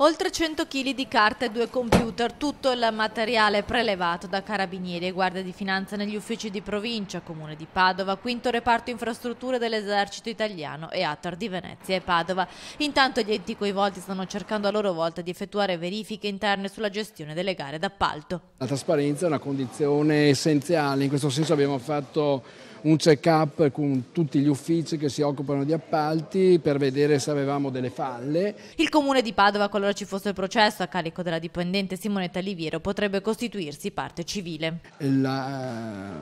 Oltre 100 kg di carta e due computer, tutto il materiale prelevato da carabinieri e guardia di finanza negli uffici di provincia, comune di Padova, quinto reparto infrastrutture dell'esercito italiano e ATAR di Venezia e Padova. Intanto gli enti coinvolti stanno cercando a loro volta di effettuare verifiche interne sulla gestione delle gare d'appalto. La trasparenza è una condizione essenziale, in questo senso abbiamo fatto un check-up con tutti gli uffici che si occupano di appalti per vedere se avevamo delle falle. Il comune di Padova, qualora ci fosse il processo a carico della dipendente Simonetta Liviero, potrebbe costituirsi parte civile. La,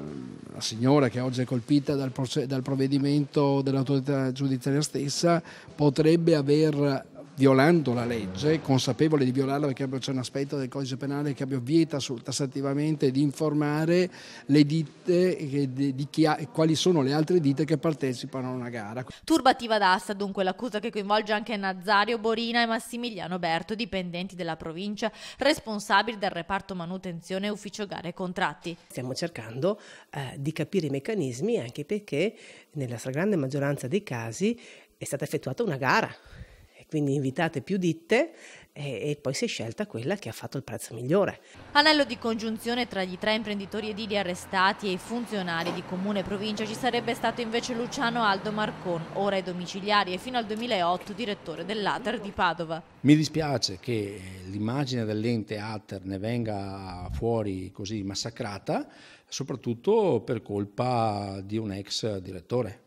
la signora che oggi è colpita dal, dal provvedimento dell'autorità giudiziaria stessa potrebbe aver violando la legge, consapevole di violarla perché c'è un aspetto del codice penale che vieta tassativamente di informare le ditte di chi ha, quali sono le altre ditte che partecipano a una gara. Turbativa d'asta dunque l'accusa che coinvolge anche Nazario Borina e Massimiliano Berto, dipendenti della provincia, responsabili del reparto manutenzione e ufficio gare e contratti. Stiamo cercando eh, di capire i meccanismi anche perché nella stragrande maggioranza dei casi è stata effettuata una gara quindi invitate più ditte e, e, poi si è scelta quella che ha fatto il prezzo migliore. Anello di congiunzione tra gli tre imprenditori edili arrestati e i funzionari di comune e provincia ci sarebbe stato invece Luciano Aldo Marcon, ora ai domiciliari e fino al 2008 direttore dell'Ater di Padova. Mi dispiace che eh, l'immagine dell'ente Ater ne venga fuori così massacrata, soprattutto per colpa di un ex direttore.